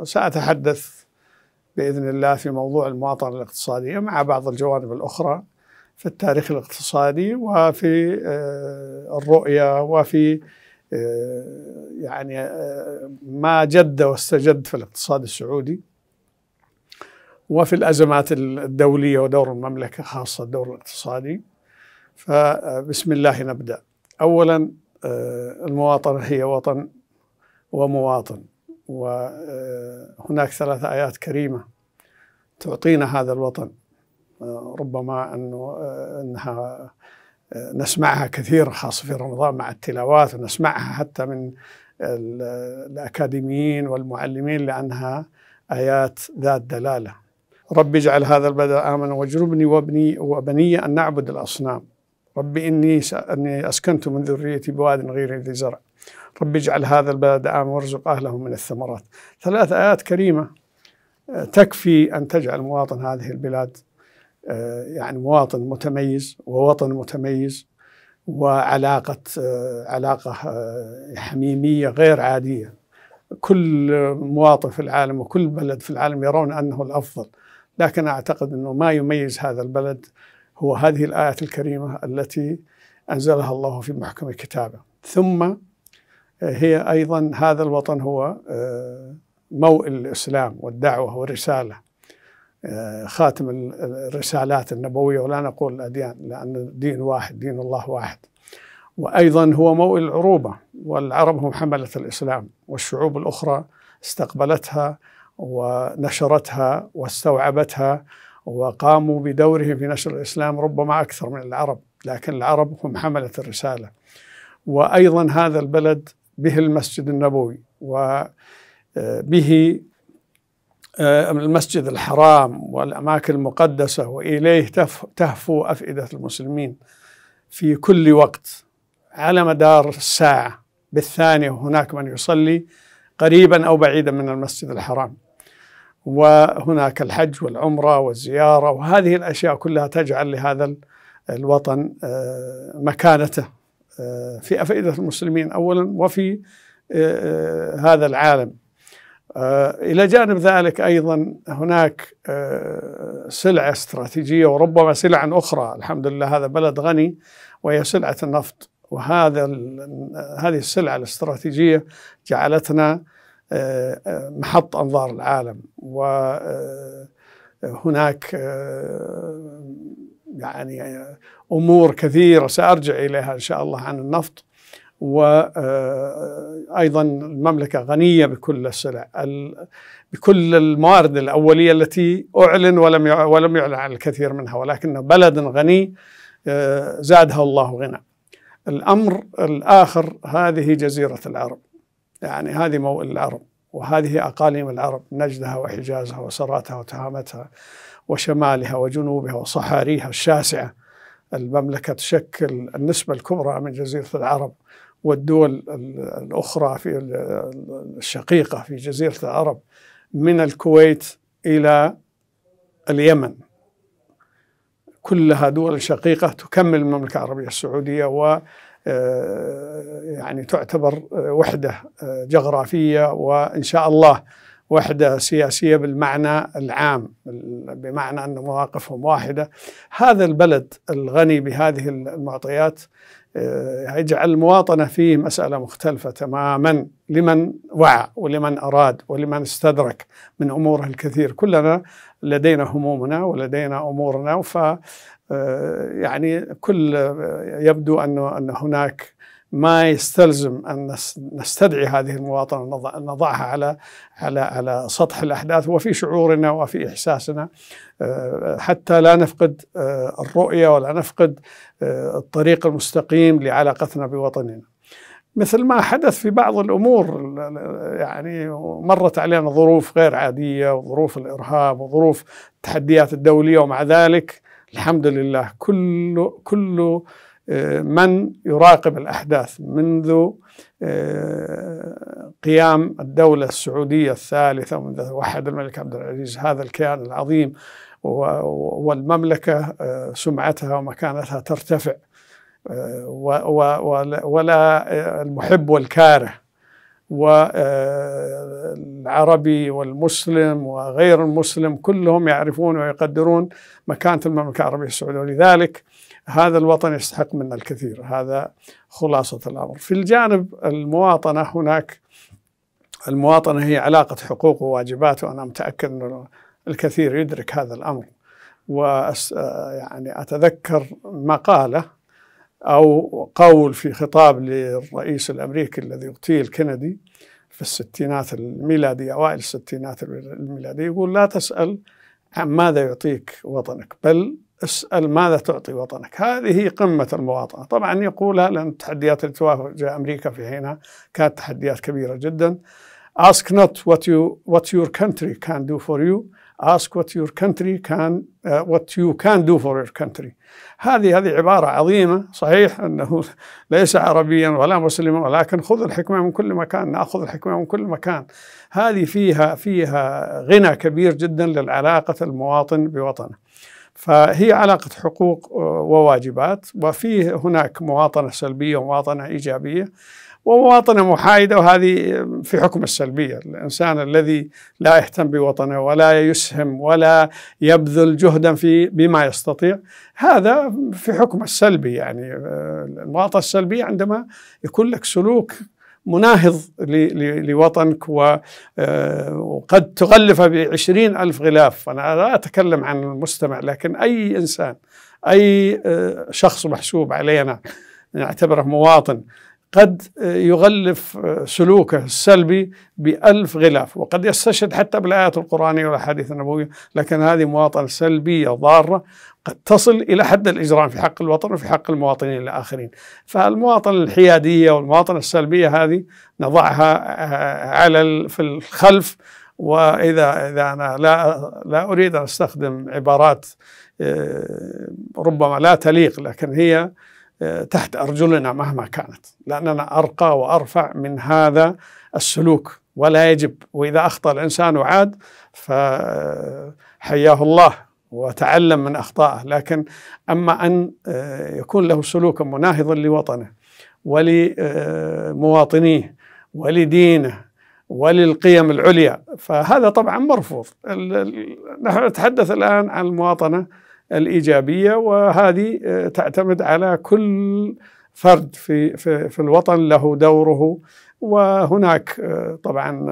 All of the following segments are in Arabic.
وسأتحدث بإذن الله في موضوع المواطنة الاقتصادية مع بعض الجوانب الأخرى في التاريخ الاقتصادي وفي آه، الرؤية وفي آه، يعني آه، ما جد واستجد في الاقتصاد السعودي وفي الأزمات الدولية ودور المملكة خاصة الدور الاقتصادي فبسم الله نبدأ أولا المواطنة هي وطن ومواطن وهناك ثلاث آيات كريمة تعطينا هذا الوطن ربما أنه أنها نسمعها كثير خاصة في رمضان مع التلاوات ونسمعها حتى من الأكاديميين والمعلمين لأنها آيات ذات دلالة رب اجعل هذا البلد آمنا واجربني وابني وبني أن نعبد الأصنام رب إني, أني أسكنت من ذريتي بواد غير ذي زرع رب اجعل هذا البلد آمن وارزق أهله من الثمرات ثلاث آيات كريمة آه، تكفي أن تجعل مواطن هذه البلاد آه، يعني مواطن متميز ووطن متميز وعلاقة آه، علاقة حميمية غير عادية كل مواطن في العالم وكل بلد في العالم يرون أنه الأفضل لكن أعتقد أنه ما يميز هذا البلد هو هذه الآية الكريمة التي أنزلها الله في محكم كتابه ثم هي أيضا هذا الوطن هو آه، موء الإسلام والدعوة والرسالة آه، خاتم الرسالات النبوية ولا نقول الأديان لأن الدين واحد دين الله واحد وأيضا هو موء العروبة والعرب هم حملة الإسلام والشعوب الأخرى استقبلتها ونشرتها واستوعبتها وقاموا بدورهم في نشر الإسلام ربما أكثر من العرب لكن العرب هم حملة الرسالة وأيضا هذا البلد به المسجد النبوي وبه آه، آه، المسجد الحرام والأماكن المقدسة وإليه تهفو أفئدة المسلمين في كل وقت على مدار الساعة بالثانية هناك من يصلي قريبا أو بعيدا من المسجد الحرام وهناك الحج والعمرة والزيارة وهذه الأشياء كلها تجعل لهذا الوطن آه، مكانته آه، في أفئدة المسلمين أولا وفي آه، آه، هذا العالم إلى جانب ذلك أيضا هناك سلعة استراتيجية وربما سلعا أخرى الحمد لله هذا بلد غني وهي سلعة النفط وهذا هذه السلعة الاستراتيجية جعلتنا محط أنظار العالم وهناك يعني امور كثيره سارجع اليها ان شاء الله عن النفط وايضا آه، المملكه غنيه بكل السلع بكل الموارد الاوليه التي اعلن ولم ولم يعلن عن الكثير منها ولكن بلد غني آه، زادها الله غنى. الامر الاخر هذه جزيره العرب. يعني هذه موئل العرب وهذه اقاليم العرب نجدها وحجازها وسراتها وتهامتها وشمالها وجنوبها وصحاريها الشاسعة المملكة تشكل النسبة الكبرى من جزيرة العرب والدول الأخرى في الشقيقة في جزيرة العرب من الكويت إلى اليمن كلها دول شقيقة تكمل المملكة العربية السعودية و آه، يعني تعتبر آه، وحدة آه، جغرافية وإن شاء الله وحدة سياسية بالمعنى العام بمعنى أن مواقفهم واحدة هذا البلد الغني بهذه المعطيات آه، يجعل المواطنة فيه مسألة مختلفة تماما لمن وعى ولمن أراد ولمن استدرك من أموره الكثير كلنا لدينا همومنا ولدينا أمورنا ف آه، يعني كل يبدو أنه أن هناك ما يستلزم ان نستدعي هذه المواطنه نضعها على على على سطح الاحداث وفي شعورنا وفي احساسنا آه، حتى لا نفقد آه، الرؤيه ولا نفقد آه، الطريق المستقيم لعلاقتنا بوطننا. مثل ما حدث في بعض الامور يعني مرت علينا ظروف غير عاديه وظروف الارهاب وظروف التحديات الدوليه ومع ذلك الحمد لله كل كل آه، من يراقب الأحداث منذ آه، قيام الدولة السعودية الثالثة منذ وحد الملك عبد العزيز هذا الكيان العظيم والمملكة آه، سمعتها ومكانتها ترتفع ولا المحب والكاره والعربي والمسلم وغير المسلم كلهم يعرفون ويقدرون مكانة المملكة العربية السعودية ولذلك هذا الوطن يستحق منا الكثير هذا خلاصة الأمر في الجانب المواطنة هناك المواطنة هي علاقة حقوق وواجبات وأنا متأكد أن الكثير يدرك هذا الأمر وأس يعني أتذكر مقالة أو قول في خطاب للرئيس الأمريكي الذي اغتيل كندي في الستينات الميلادية أوائل الستينات الميلادية يقول لا تسأل عن ماذا يعطيك وطنك بل اسأل ماذا تعطي وطنك هذه قمة المواطنة طبعا يقولها لأن التحديات التي تواجه أمريكا في حينها كانت تحديات كبيرة جدا ask not what you what your country can do for you ask what your country can uh, what you can do for your country هذه هذه عبارة عظيمة صحيح أنه ليس عربيا ولا مسلما ولكن خذ الحكمة من كل مكان نأخذ الحكمة من كل مكان هذه فيها فيها غنى كبير جدا للعلاقة المواطن بوطنه فهي علاقة حقوق آه، وواجبات وفيه هناك مواطنة سلبية ومواطنة إيجابية ومواطنة محايدة وهذه آه، في حكم السلبية الإنسان الذي لا يهتم بوطنه ولا يسهم ولا يبذل جهدا في بما يستطيع هذا في حكم السلبي يعني آه، المواطنة السلبية عندما يكون لك سلوك مناهض لوطنك آه، وقد تغلف بعشرين ألف غلاف أنا لا أتكلم عن المستمع لكن أي إنسان أي آه، شخص محسوب علينا نعتبره مواطن قد يغلف سلوكه السلبي بألف غلاف وقد يستشهد حتى بالآيات القرآنية والأحاديث النبوية لكن هذه مواطنة سلبية ضارة قد تصل إلى حد الإجرام في حق الوطن وفي حق المواطنين الآخرين فالمواطنة الحيادية والمواطنة السلبية هذه نضعها آه، على في الخلف واذا اذا انا لا لا اريد ان استخدم عبارات آه، ربما لا تليق لكن هي تحت أرجلنا مهما كانت لأننا أرقى وأرفع من هذا السلوك ولا يجب وإذا أخطأ الإنسان وعاد فحياه الله وتعلم من أخطائه لكن أما أن آه، يكون له سلوك مناهض لوطنه ولمواطنيه ولدينه وللقيم العليا فهذا طبعا مرفوض نحن نتحدث الآن عن المواطنة الايجابيه وهذه آه، تعتمد على كل فرد في في, في الوطن له دوره وهناك آه، طبعا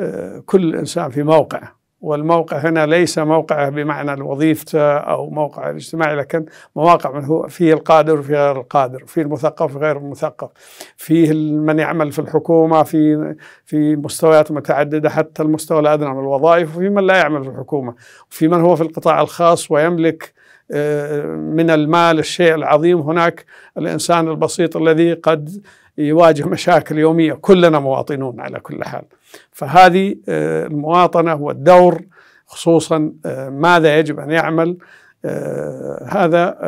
آه، كل انسان في موقعه والموقع هنا ليس موقعه بمعنى الوظيفة أو موقع الاجتماعي لكن مواقع من هو فيه القادر وفيه غير القادر فيه المثقف وغير المثقف فيه من يعمل في الحكومة في في مستويات متعددة حتى المستوى الأدنى من الوظائف وفي من لا يعمل في الحكومة وفي من هو في القطاع الخاص ويملك آه، من المال الشيء العظيم هناك الإنسان البسيط الذي قد يواجه مشاكل يومية كلنا مواطنون على كل حال فهذه آه، المواطنة والدور خصوصا آه، ماذا يجب أن يعمل آه، هذا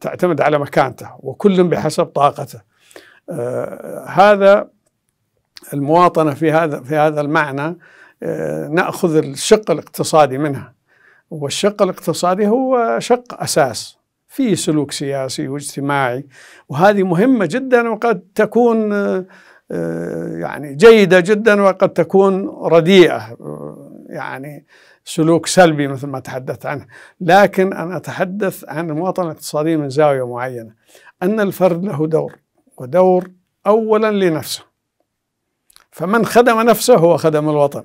تعتمد على مكانته وكل بحسب طاقته هذا المواطنة في هذا في هذا المعنى نأخذ الشق الاقتصادي منها والشق الاقتصادي هو شق أساس في سلوك سياسي واجتماعي وهذه مهمة جدا وقد تكون آه، آه، يعني جيدة جدا وقد تكون رديئة آه، يعني سلوك سلبي مثل ما تحدثت عنه لكن أنا أتحدث عن المواطنة الاقتصادية من زاوية معينة أن الفرد له دور ودور أولا لنفسه فمن خدم نفسه هو خدم الوطن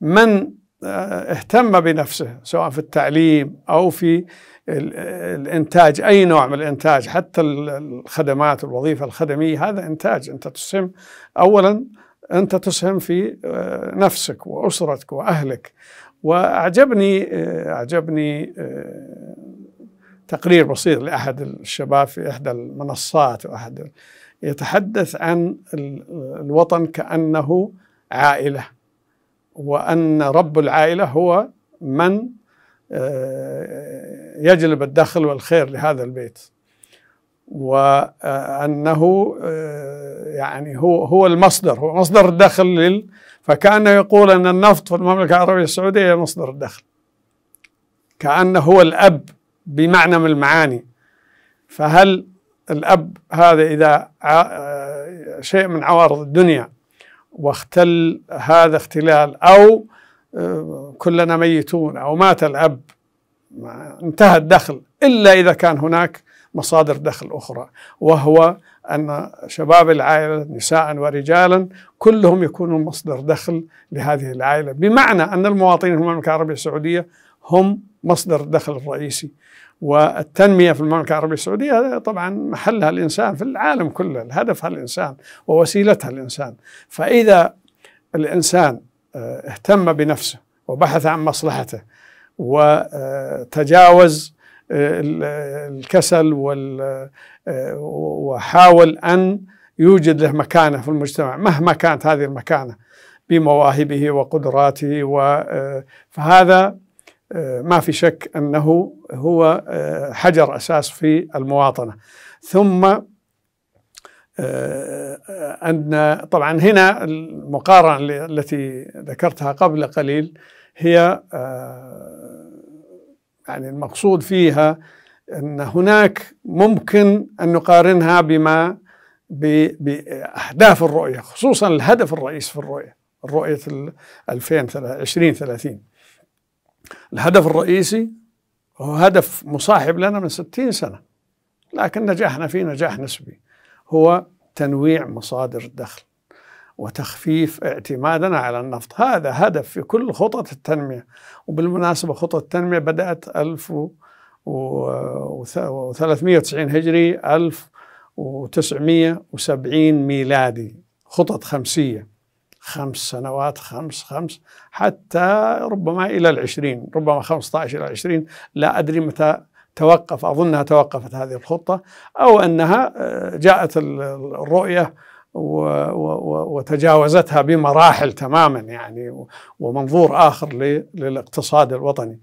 من آه، اهتم بنفسه سواء في التعليم او في الانتاج اي نوع من الانتاج حتى الخدمات الوظيفه الخدميه هذا انتاج انت تسهم اولا انت تسهم في آه، نفسك واسرتك واهلك واعجبني آه، اعجبني تقرير بسيط لاحد الشباب في احدى المنصات واحد يتحدث عن الوطن كانه عائله وأن رب العائلة هو من آه، يجلب الدخل والخير لهذا البيت وأنه آه، يعني هو هو المصدر هو مصدر الدخل لل فكأنه يقول أن النفط في المملكة العربية السعودية هي مصدر الدخل كأنه هو الأب بمعنى من المعاني فهل الأب هذا إذا آه، شيء من عوارض الدنيا واختل هذا اختلال أو آه، كلنا ميتون أو مات الأب انتهى الدخل إلا إذا كان هناك مصادر دخل أخرى وهو أن شباب العائلة نساء ورجالا كلهم يكونوا مصدر دخل لهذه العائلة بمعنى أن المواطنين في المملكة العربية السعودية هم مصدر الدخل الرئيسي والتنمية في المملكة العربية السعودية طبعا محلها الإنسان في العالم كله الهدف الإنسان ووسيلتها الإنسان فإذا الإنسان آه، اهتم بنفسه وبحث عن مصلحته وتجاوز آه، الكسل آه، وحاول أن يوجد له مكانة في المجتمع مهما كانت هذه المكانة بمواهبه وقدراته فهذا ما في شك انه هو آه، حجر اساس في المواطنه ثم آه، آه، ان طبعا هنا المقارنه التي ذكرتها قبل قليل هي يعني المقصود فيها ان هناك ممكن ان نقارنها بما باهداف الرؤيه خصوصا الهدف الرئيسي في الرؤيه رؤيه 2030 الهدف الرئيسي هو هدف مصاحب لنا من 60 سنة لكن نجاحنا فيه نجاح نسبي هو تنويع مصادر الدخل وتخفيف اعتمادنا على النفط هذا هدف في كل خطط التنمية وبالمناسبة خطط التنمية بدأت 1390 هجري 1970 ميلادي خطط خمسية خمس سنوات خمس خمس حتى ربما إلى العشرين ربما 15 إلى 20 لا أدري متى توقف أظنها توقفت هذه الخطة أو أنها آه، جاءت الرؤية وتجاوزتها بمراحل تماما يعني ومنظور آخر للاقتصاد الوطني